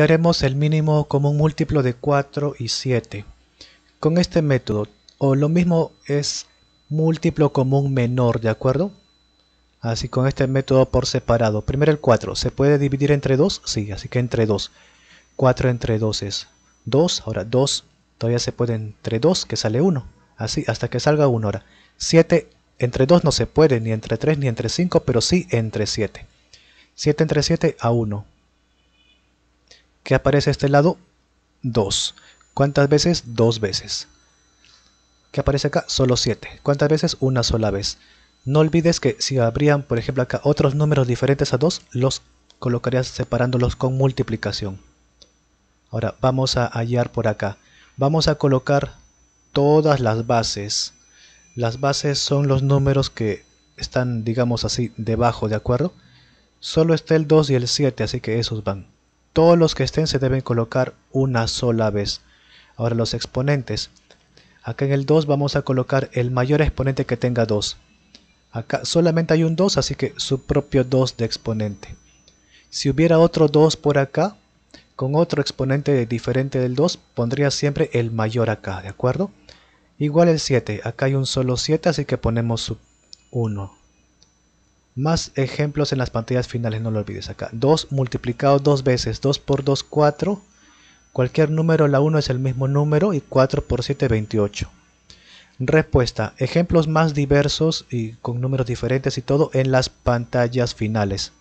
haremos el mínimo común múltiplo de 4 y 7. Con este método, o lo mismo es múltiplo común menor, ¿de acuerdo? Así con este método por separado. Primero el 4. ¿Se puede dividir entre 2? Sí, así que entre 2. 4 entre 2 es 2. Ahora 2 todavía se puede entre 2 que sale 1. Así hasta que salga 1. Ahora 7 entre 2 no se puede ni entre 3 ni entre 5, pero sí entre 7. 7 entre 7 a 1. ¿Qué aparece a este lado? 2. ¿Cuántas veces? Dos veces. ¿Qué aparece acá? Solo 7. ¿Cuántas veces? Una sola vez. No olvides que si habrían, por ejemplo, acá otros números diferentes a 2, los colocarías separándolos con multiplicación. Ahora vamos a hallar por acá. Vamos a colocar todas las bases. Las bases son los números que están, digamos así, debajo, ¿de acuerdo? Solo está el 2 y el 7, así que esos van. Todos los que estén se deben colocar una sola vez. Ahora los exponentes. Acá en el 2 vamos a colocar el mayor exponente que tenga 2. Acá solamente hay un 2, así que su propio 2 de exponente. Si hubiera otro 2 por acá, con otro exponente diferente del 2, pondría siempre el mayor acá, ¿de acuerdo? Igual el 7, acá hay un solo 7, así que ponemos su 1. Más ejemplos en las pantallas finales, no lo olvides acá. 2 multiplicado dos veces, 2 por 2, 4. Cualquier número, la 1 es el mismo número y 4 por 7, 28. Respuesta, ejemplos más diversos y con números diferentes y todo en las pantallas finales.